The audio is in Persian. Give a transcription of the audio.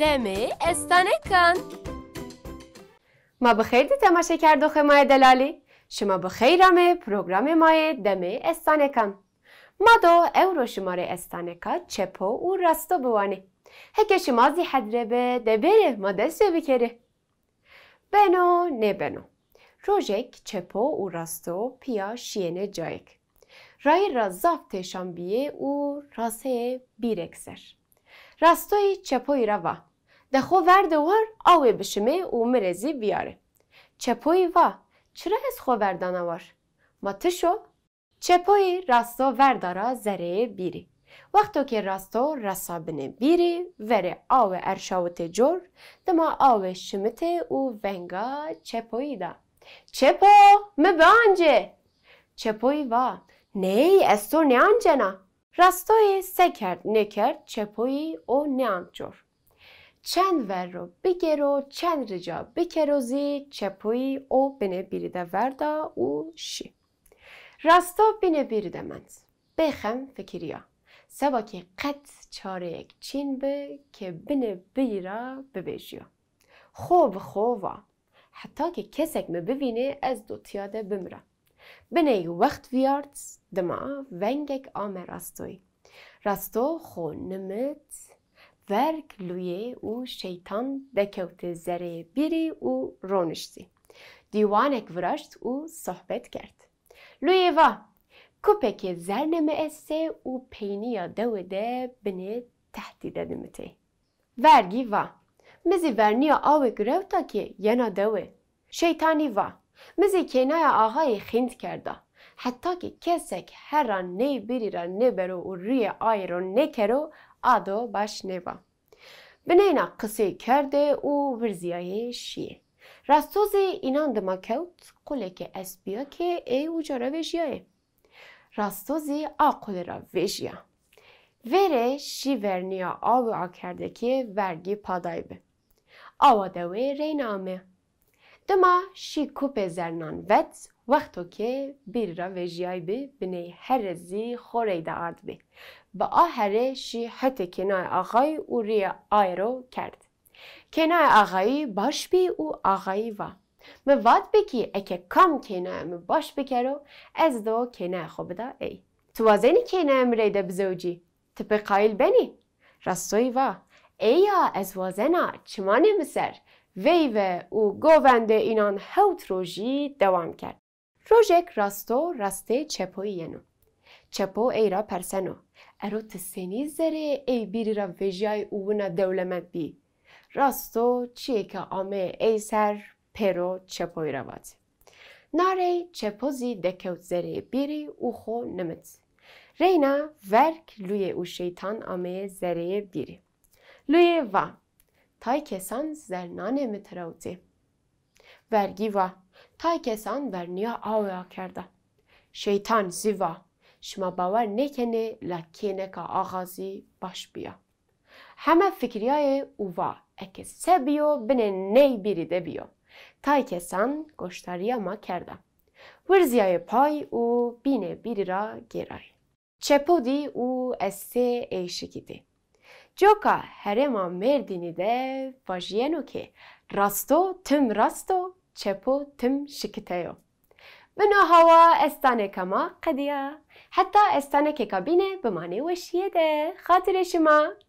استانه کن. ما بخیر دی تماشه کرد مای دلالی شما بخیر همه پروگرام مای استانه کن. ما دو رو شماره استانکا چپو او راستو بوانی هکه شما زی حدره به دبره ما دستو بکره بنو نه بنو روژک چپو او راستو پیا شینه جایک رای را زافت بیه او راسه بیرکسر راستای چپوی روا دخو ورد ور آوی بشمه او مرزی بیاره چپوی وا چرا از خو وردانه وار ما تشو چپوی راستو وردارا زره بیری وقتو که راستو رسابنه بیری وره آو ارشاوت جور دما آو شمته او ونگا چپوی دا چپو مبانجه چپوی وا نه از تو نیانجه نه راستای سه کرد نکرد چپویی او نانجور چند ور رو بگیرو چند رجا بکروزی چپوی او بنه بیریده وردا او شی راستا بینه بیریده مند بخم فکریا سوا که قط چاره یک چین به که بینه بیرا ببیجیو خوب خوبا حتی که کسک ببینه از دوتیاده بمره بینه وقت ویارد Dema vengek ame rastoy. Rasto xo nimit verk lüye û şeytan dekewte zerê birî û roniştî. Dîwanek virast û sohbet kerd. Lüye va! zerne me esse û peyniya dewê de binê de demete. Vergî va! Mizî verniya avê ke yena dewê. Şeytanî va! Mizî kênaya axayê xind kerda. حتی که کسک هر نی بری را نبرو و روی آی رو نکرو آدو باش نبا بنینا قصه کرده و ورزیای شیه راستوز اینان دما کود قوله که بیا که ای و را ویشیه. راستوز آ قوله را ویشیه. وره شی ورنیا آب آ کرده که ورگی به. آواده و رینامه دما شی کوپ زرنان ویدز وقتو که بیر را و جیای بی بینی هر زی خوری دا بی با آهره شی حت کنای آغای او ری آی رو کرد کنای آغای باش بی او آغای و مواد بی که اکه کم کنای مو باش از دو کنای خوب دا ای تو کنای مو ری دا بزوجی تپی قایل بینی راستوی و ای یا از وازنا چمانی مسر و او گوونده اینان هوت روژی دوام کرد. روژک راستو راسته چپو ینو. چپو ایرا پرسنو. ارو تسینی زره ای بیری را ویجای اونا دولمت بی. راستو چیه که آمه ای سر پرو چپوی را باد. ناره چپو دکوت زره بیری او خو نمت. رینا ورک لوی او شیطان آمه زره بیری. لوی و Taykesan zernane mi mitrauti. Vergiva. Taykesan vernia avya kerda. Şeytan ziva. Şma bavar nekene lakene ka ağazi başbiya. Heme fikriyaye uva. Eke sebiyo bine ney biri de biyo. Taykesan goştariya ma kerda. Virziyaye pay u bine birira ra geray. Çepodi u esse eşikidi. جوکا هرما مردینی ده واجینو که راستو تم راستو چپو تم شکتیو منو هوا استانه کما قدیا حتی استانه که کابینه بمانه وشیه ده خاطر شما